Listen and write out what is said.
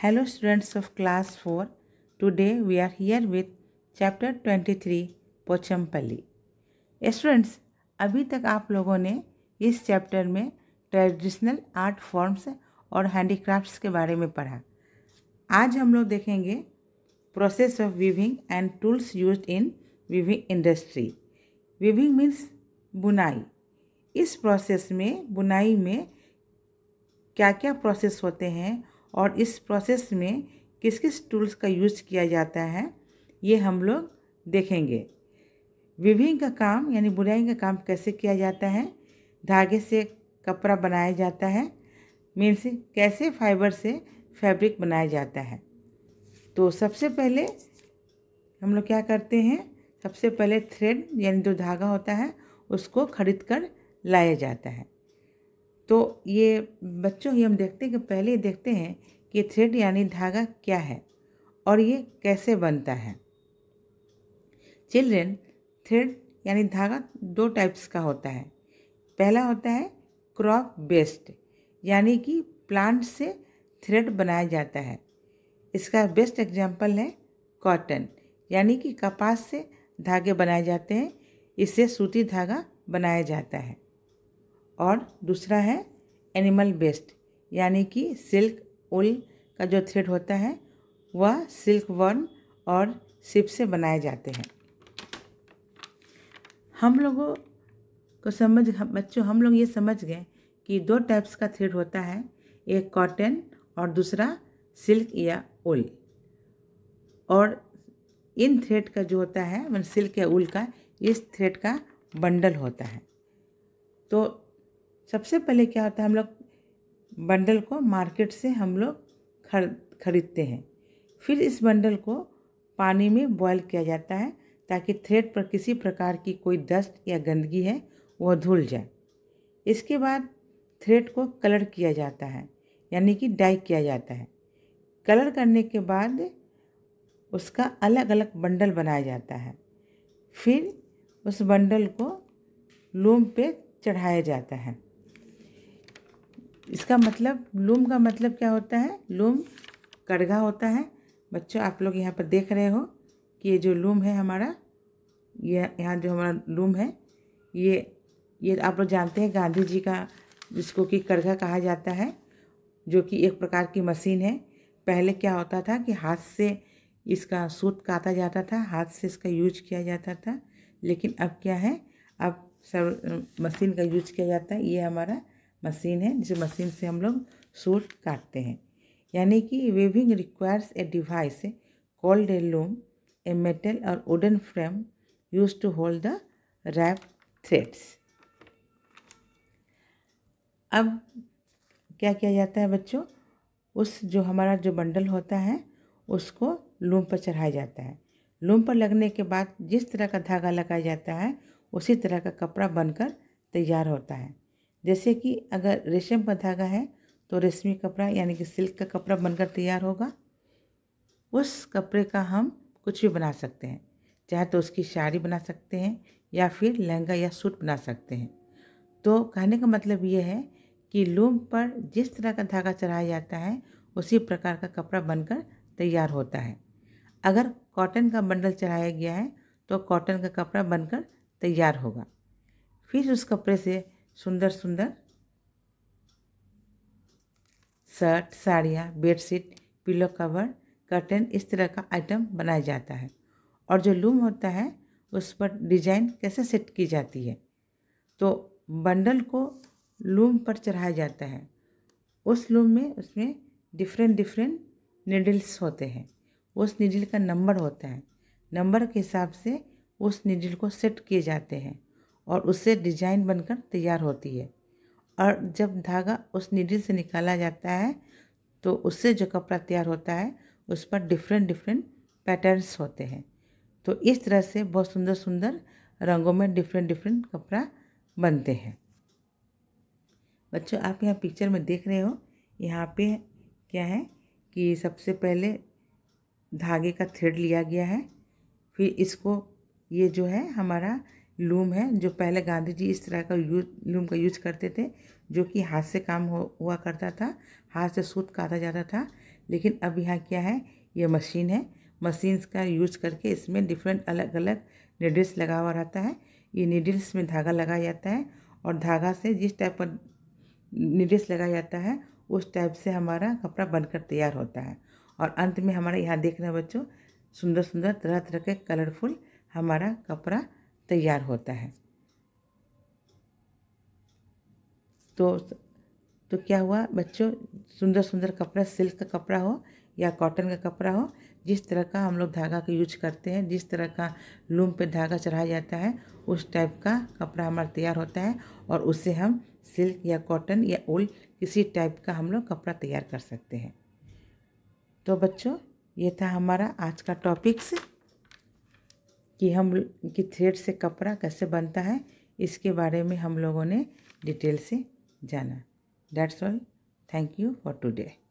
Hello students of class 4. Today we are here with chapter 23 Pochampally students अभी तक आप लोगों ने इस चैप्टर में ट्रेडिशनल आर्ट फॉर्म्स और हैंडीक्राफ्ट्स के बारे में पढ़ा आज हम लोग देखेंगे process of weaving and tools use in weaving industry weaving means बुनाई इस प्रोसेस में बुनाई में क्या क्या प्रोसेस होते हैं और इस प्रोसेस में किस किस टूल्स का यूज़ किया जाता है ये हम लोग देखेंगे विभिंग का काम यानी बुनाई का काम कैसे किया जाता है धागे से कपड़ा बनाया जाता है मीन्स कैसे फाइबर से फैब्रिक बनाया जाता है तो सबसे पहले हम लोग क्या करते हैं सबसे पहले थ्रेड यानी जो धागा होता है उसको खरीद कर लाया जाता है तो ये बच्चों ये हम देखते हैं कि पहले देखते हैं कि थ्रेड यानी धागा क्या है और ये कैसे बनता है चिल्ड्रेन थ्रेड यानी धागा दो टाइप्स का होता है पहला होता है क्रॉप बेस्ड यानी कि प्लांट से थ्रेड बनाया जाता है इसका बेस्ट एग्जाम्पल है कॉटन यानी कि कपास से धागे बनाए जाते हैं इससे सूती धागा बनाया जाता है और दूसरा है एनिमल बेस्ड यानी कि सिल्क उल का जो थ्रेड होता है वह सिल्क वर्न और सिप से बनाए जाते हैं हम लोगों को समझ बच्चों हम लोग ये समझ गए कि दो टाइप्स का थ्रेड होता है एक कॉटन और दूसरा सिल्क या उल और इन थ्रेड का जो होता है मतलब सिल्क या उल का इस थ्रेड का बंडल होता है तो सबसे पहले क्या होता है हम लोग बंडल को मार्केट से हम लोग खर खरीदते हैं फिर इस बंडल को पानी में बॉयल किया जाता है ताकि थ्रेड पर किसी प्रकार की कोई डस्ट या गंदगी है वह धुल जाए इसके बाद थ्रेड को कलर किया जाता है यानी कि डाई किया जाता है कलर करने के बाद उसका अलग अलग बंडल बनाया जाता है फिर उस बंडल को लूम पे चढ़ाया जाता है इसका मतलब लूम का मतलब क्या होता है लूम कड़गा होता है बच्चों आप लोग यहाँ पर देख रहे हो कि ये जो लूम है हमारा ये यहाँ जो हमारा लूम है ये ये आप लोग जानते हैं गांधी जी का जिसको कि कड़गा कहा जाता है जो कि एक प्रकार की मशीन है पहले क्या होता था कि हाथ से इसका सूत काटा जाता था हाथ से इसका यूज किया जाता था लेकिन अब क्या है अब सब मशीन का यूज किया जाता है ये हमारा मशीन है जिस मशीन से हम लोग सूट काटते हैं यानी कि weaving requires a device called a loom a metal और wooden frame use to hold the warp threads अब क्या किया जाता है बच्चों उस जो हमारा जो बंडल होता है उसको लूम पर चढ़ाया जाता है लूम पर लगने के बाद जिस तरह का धागा लगाया जाता है उसी तरह का कपड़ा बनकर तैयार होता है जैसे कि अगर रेशम का धागा है तो रेशमी कपड़ा यानी कि सिल्क का कपड़ा बनकर तैयार होगा उस कपड़े का हम कुछ भी बना सकते हैं चाहे तो उसकी साड़ी बना सकते हैं या फिर लहंगा या सूट बना सकते हैं तो कहने का मतलब ये है कि लूम पर जिस तरह का धागा चढ़ाया जाता है उसी प्रकार का कपड़ा बनकर तैयार होता है अगर कॉटन का बंडल चढ़ाया गया है तो कॉटन का कपड़ा बनकर तैयार होगा फिर उस कपड़े से सुंदर सुंदर शर्ट साड़ियाँ बेडशीट पिलो कवर कर्टन इस तरह का आइटम बनाया जाता है और जो लूम होता है उस पर डिजाइन कैसे सेट की जाती है तो बंडल को लूम पर चढ़ाया जाता है उस लूम में उसमें डिफरेंट डिफरेंट निडल्स होते हैं उस निडल का नंबर होता है नंबर के हिसाब से उस निडल को सेट किए जाते हैं और उससे डिजाइन बनकर तैयार होती है और जब धागा उस नीडिल से निकाला जाता है तो उससे जो कपड़ा तैयार होता है उस पर डिफरेंट डिफरेंट पैटर्न्स होते हैं तो इस तरह से बहुत सुंदर सुंदर रंगों में डिफरेंट डिफरेंट कपड़ा बनते हैं बच्चों आप यहाँ पिक्चर में देख रहे हो यहाँ पे क्या है कि सबसे पहले धागे का थ्रेड लिया गया है फिर इसको ये जो है हमारा लूम है जो पहले गांधी जी इस तरह का यूज लूम का यूज करते थे जो कि हाथ से काम हो हुआ करता था हाथ से सूत काटा जाता था लेकिन अब यहाँ क्या है ये मशीन है मशीन का यूज करके इसमें डिफरेंट अलग अलग निडल्स लगा हुआ रहता है ये निडल्स में धागा लगाया जाता है और धागा से जिस टाइप का निडल्स लगाया जाता है उस टाइप से हमारा कपड़ा बनकर तैयार होता है और अंत में हमारे यहाँ देख रहे बच्चों सुंदर सुंदर तरह तरह के कलरफुल हमारा कपड़ा तैयार होता है तो तो क्या हुआ बच्चों सुंदर सुंदर कपड़ा सिल्क का कपड़ा हो या कॉटन का कपड़ा हो जिस तरह का हम लोग धागा का यूज करते हैं जिस तरह का लूम पे धागा चढ़ाया जाता है उस टाइप का कपड़ा हमारा तैयार होता है और उससे हम सिल्क या कॉटन या उल किसी टाइप का हम लोग कपड़ा तैयार कर सकते हैं तो बच्चों ये था हमारा आज का टॉपिक्स कि हम कि थ्रेड से कपड़ा कैसे बनता है इसके बारे में हम लोगों ने डिटेल से जाना that's all thank you for today